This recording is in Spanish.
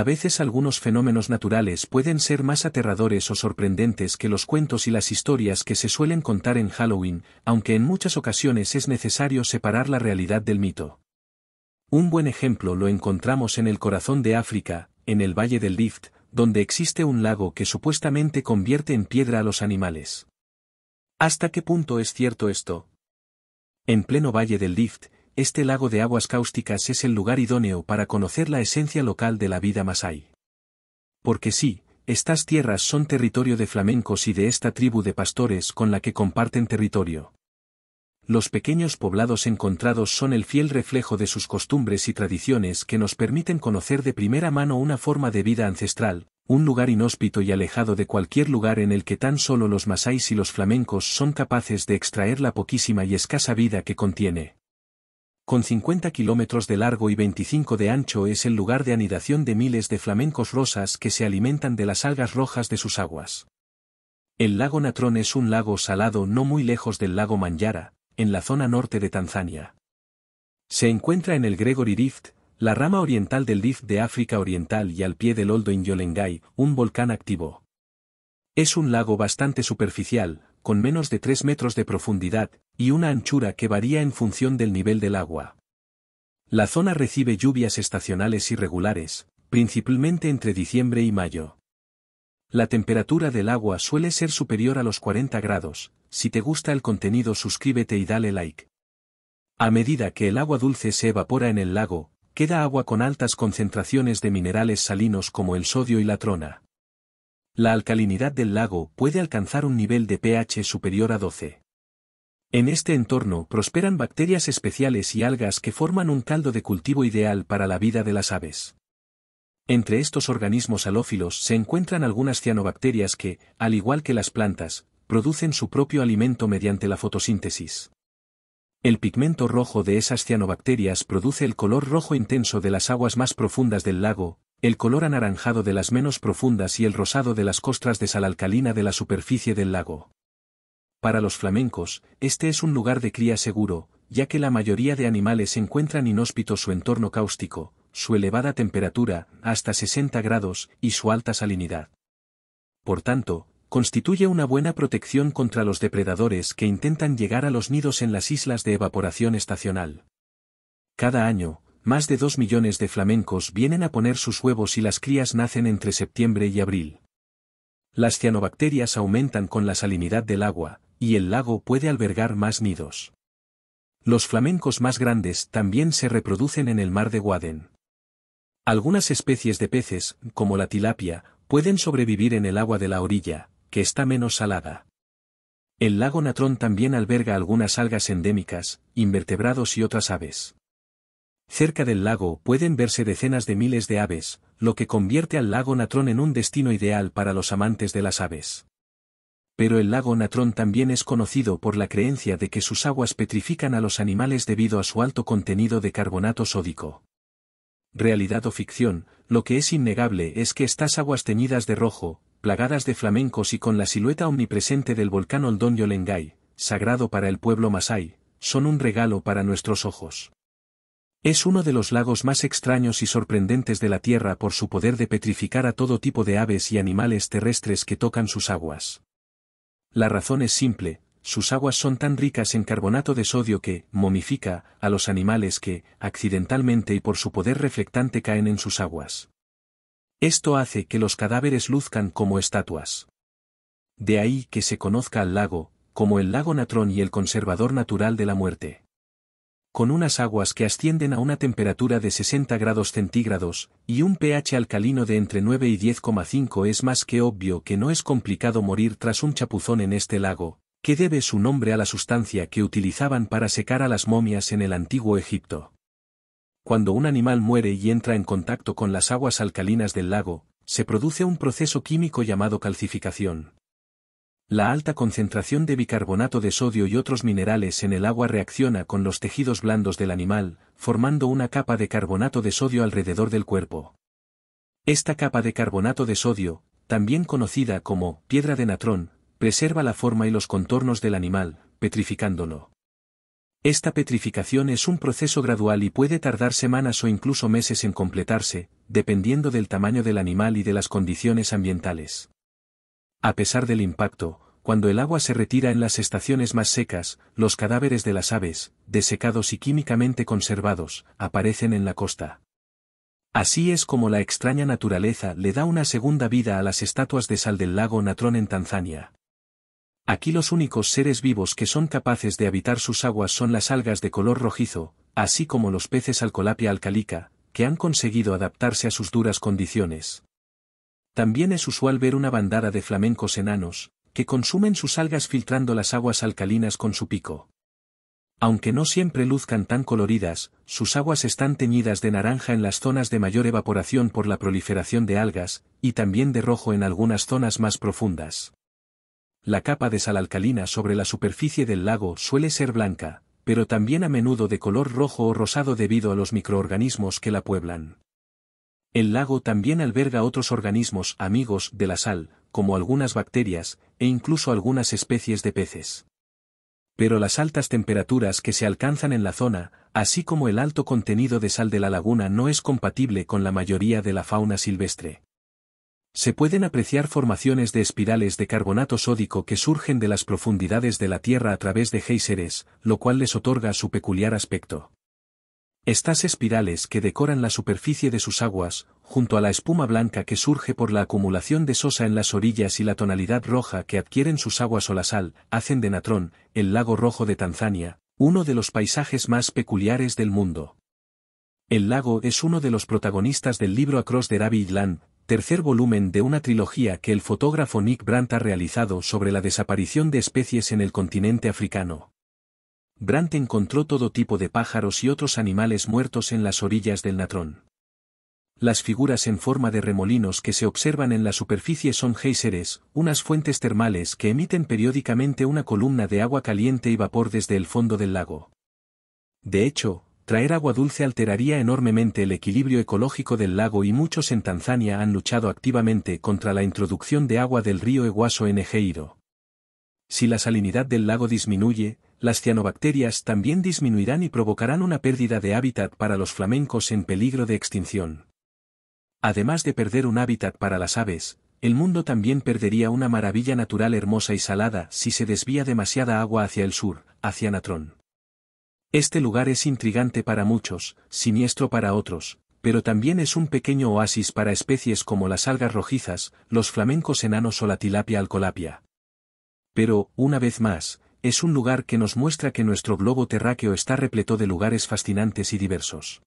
A veces algunos fenómenos naturales pueden ser más aterradores o sorprendentes que los cuentos y las historias que se suelen contar en Halloween, aunque en muchas ocasiones es necesario separar la realidad del mito. Un buen ejemplo lo encontramos en el corazón de África, en el Valle del Rift, donde existe un lago que supuestamente convierte en piedra a los animales. ¿Hasta qué punto es cierto esto? En pleno Valle del Rift, este lago de aguas cáusticas es el lugar idóneo para conocer la esencia local de la vida masái. Porque sí, estas tierras son territorio de flamencos y de esta tribu de pastores con la que comparten territorio. Los pequeños poblados encontrados son el fiel reflejo de sus costumbres y tradiciones que nos permiten conocer de primera mano una forma de vida ancestral, un lugar inhóspito y alejado de cualquier lugar en el que tan solo los masáis y los flamencos son capaces de extraer la poquísima y escasa vida que contiene con 50 kilómetros de largo y 25 de ancho es el lugar de anidación de miles de flamencos rosas que se alimentan de las algas rojas de sus aguas. El lago Natrón es un lago salado no muy lejos del lago Manjara, en la zona norte de Tanzania. Se encuentra en el Gregory Rift, la rama oriental del Rift de África Oriental y al pie del Oldo Inyolengai, un volcán activo. Es un lago bastante superficial, con menos de 3 metros de profundidad, y una anchura que varía en función del nivel del agua. La zona recibe lluvias estacionales irregulares, principalmente entre diciembre y mayo. La temperatura del agua suele ser superior a los 40 grados, si te gusta el contenido suscríbete y dale like. A medida que el agua dulce se evapora en el lago, queda agua con altas concentraciones de minerales salinos como el sodio y la trona la alcalinidad del lago puede alcanzar un nivel de pH superior a 12. En este entorno prosperan bacterias especiales y algas que forman un caldo de cultivo ideal para la vida de las aves. Entre estos organismos halófilos se encuentran algunas cianobacterias que, al igual que las plantas, producen su propio alimento mediante la fotosíntesis. El pigmento rojo de esas cianobacterias produce el color rojo intenso de las aguas más profundas del lago, el color anaranjado de las menos profundas y el rosado de las costras de sal alcalina de la superficie del lago. Para los flamencos, este es un lugar de cría seguro, ya que la mayoría de animales encuentran inhóspito su entorno cáustico, su elevada temperatura, hasta 60 grados, y su alta salinidad. Por tanto, constituye una buena protección contra los depredadores que intentan llegar a los nidos en las islas de evaporación estacional. Cada año, más de dos millones de flamencos vienen a poner sus huevos y las crías nacen entre septiembre y abril. Las cianobacterias aumentan con la salinidad del agua, y el lago puede albergar más nidos. Los flamencos más grandes también se reproducen en el mar de Guaden. Algunas especies de peces, como la tilapia, pueden sobrevivir en el agua de la orilla, que está menos salada. El lago Natrón también alberga algunas algas endémicas, invertebrados y otras aves. Cerca del lago pueden verse decenas de miles de aves, lo que convierte al lago Natrón en un destino ideal para los amantes de las aves. Pero el lago Natrón también es conocido por la creencia de que sus aguas petrifican a los animales debido a su alto contenido de carbonato sódico. Realidad o ficción, lo que es innegable es que estas aguas teñidas de rojo, plagadas de flamencos y con la silueta omnipresente del volcán Oldón Yolengay, sagrado para el pueblo masái, son un regalo para nuestros ojos. Es uno de los lagos más extraños y sorprendentes de la Tierra por su poder de petrificar a todo tipo de aves y animales terrestres que tocan sus aguas. La razón es simple, sus aguas son tan ricas en carbonato de sodio que momifica a los animales que, accidentalmente y por su poder reflectante, caen en sus aguas. Esto hace que los cadáveres luzcan como estatuas. De ahí que se conozca al lago, como el lago Natrón y el conservador natural de la muerte con unas aguas que ascienden a una temperatura de 60 grados centígrados, y un pH alcalino de entre 9 y 10,5 es más que obvio que no es complicado morir tras un chapuzón en este lago, que debe su nombre a la sustancia que utilizaban para secar a las momias en el antiguo Egipto. Cuando un animal muere y entra en contacto con las aguas alcalinas del lago, se produce un proceso químico llamado calcificación. La alta concentración de bicarbonato de sodio y otros minerales en el agua reacciona con los tejidos blandos del animal, formando una capa de carbonato de sodio alrededor del cuerpo. Esta capa de carbonato de sodio, también conocida como piedra de natrón, preserva la forma y los contornos del animal, petrificándolo. Esta petrificación es un proceso gradual y puede tardar semanas o incluso meses en completarse, dependiendo del tamaño del animal y de las condiciones ambientales. A pesar del impacto, cuando el agua se retira en las estaciones más secas, los cadáveres de las aves, desecados y químicamente conservados, aparecen en la costa. Así es como la extraña naturaleza le da una segunda vida a las estatuas de sal del lago Natrón en Tanzania. Aquí los únicos seres vivos que son capaces de habitar sus aguas son las algas de color rojizo, así como los peces alcolapia alcalica, que han conseguido adaptarse a sus duras condiciones. También es usual ver una bandada de flamencos enanos, que consumen sus algas filtrando las aguas alcalinas con su pico. Aunque no siempre luzcan tan coloridas, sus aguas están teñidas de naranja en las zonas de mayor evaporación por la proliferación de algas, y también de rojo en algunas zonas más profundas. La capa de sal alcalina sobre la superficie del lago suele ser blanca, pero también a menudo de color rojo o rosado debido a los microorganismos que la pueblan. El lago también alberga otros organismos amigos de la sal, como algunas bacterias, e incluso algunas especies de peces. Pero las altas temperaturas que se alcanzan en la zona, así como el alto contenido de sal de la laguna no es compatible con la mayoría de la fauna silvestre. Se pueden apreciar formaciones de espirales de carbonato sódico que surgen de las profundidades de la Tierra a través de géiseres, lo cual les otorga su peculiar aspecto. Estas espirales que decoran la superficie de sus aguas, junto a la espuma blanca que surge por la acumulación de sosa en las orillas y la tonalidad roja que adquieren sus aguas o la sal, hacen de Natrón, el lago rojo de Tanzania, uno de los paisajes más peculiares del mundo. El lago es uno de los protagonistas del libro Across the Rabbit Land, tercer volumen de una trilogía que el fotógrafo Nick Brandt ha realizado sobre la desaparición de especies en el continente africano. Brandt encontró todo tipo de pájaros y otros animales muertos en las orillas del Natrón. Las figuras en forma de remolinos que se observan en la superficie son géiseres, unas fuentes termales que emiten periódicamente una columna de agua caliente y vapor desde el fondo del lago. De hecho, traer agua dulce alteraría enormemente el equilibrio ecológico del lago y muchos en Tanzania han luchado activamente contra la introducción de agua del río Eguaso en Egeiro. Si la salinidad del lago disminuye, las cianobacterias también disminuirán y provocarán una pérdida de hábitat para los flamencos en peligro de extinción. Además de perder un hábitat para las aves, el mundo también perdería una maravilla natural hermosa y salada si se desvía demasiada agua hacia el sur, hacia Natrón. Este lugar es intrigante para muchos, siniestro para otros, pero también es un pequeño oasis para especies como las algas rojizas, los flamencos enanos o la tilapia alcolapia. Pero, una vez más, es un lugar que nos muestra que nuestro globo terráqueo está repleto de lugares fascinantes y diversos.